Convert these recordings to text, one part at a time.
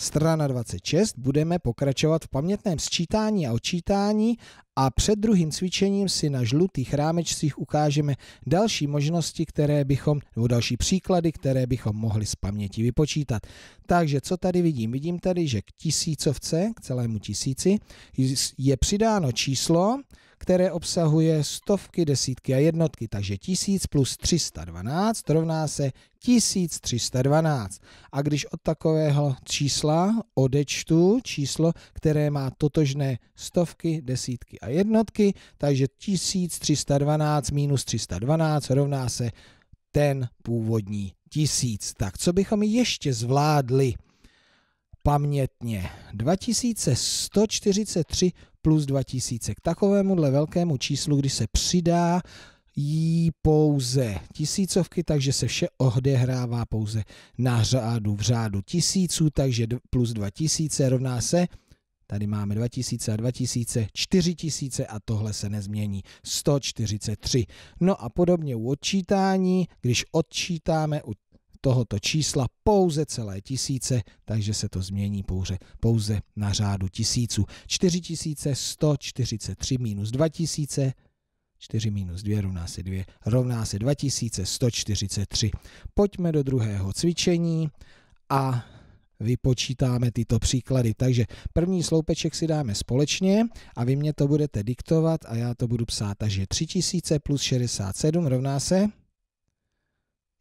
Strana 26. Budeme pokračovat v pamětném sčítání a odčítání a před druhým cvičením si na žlutých rámečcích ukážeme další možnosti, které bychom, nebo další příklady, které bychom mohli z paměti vypočítat. Takže co tady vidím? Vidím tady, že k tisícovce, k celému tisíci, je přidáno číslo, které obsahuje stovky, desítky a jednotky, takže 1000 plus 312 rovná se 1312. A když od takového čísla odečtu číslo, které má totožné stovky, desítky a jednotky, takže 1312 minus 312 rovná se ten původní tisíc. Tak co bychom ještě zvládli? pamětně. 2143 plus 2000. K takovémuhle velkému číslu, kdy se přidá jí pouze tisícovky, takže se vše odehrává pouze na řádu v řádu tisíců, takže plus 2000 rovná se Tady máme 2000 a 2000, 4000 a tohle se nezmění. 143. No a podobně u odčítání, když odčítáme u tohoto čísla pouze celé tisíce, takže se to změní pouze, pouze na řádu tisíců. 4143 minus 2000 4 minus 2 rovná se 2, rovná se 2143. Pojďme do druhého cvičení a vypočítáme tyto příklady. Takže první sloupeček si dáme společně a vy mě to budete diktovat a já to budu psát. Takže 3000 plus 67 rovná se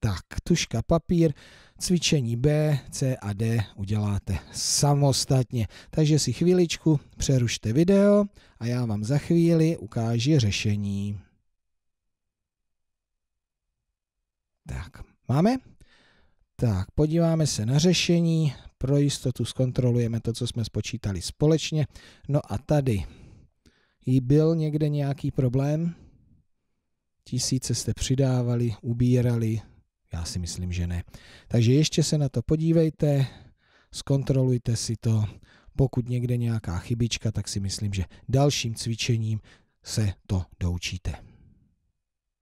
Tak, tuška, papír, cvičení B, C a D uděláte samostatně. Takže si chvíličku přerušte video a já vám za chvíli ukážu řešení. Tak, máme? Tak, podíváme se na řešení, pro jistotu zkontrolujeme to, co jsme spočítali společně. No a tady jí byl někde nějaký problém? Tisíce jste přidávali, ubírali, já si myslím, že ne. Takže ještě se na to podívejte, zkontrolujte si to. Pokud někde nějaká chybička, tak si myslím, že dalším cvičením se to doučíte.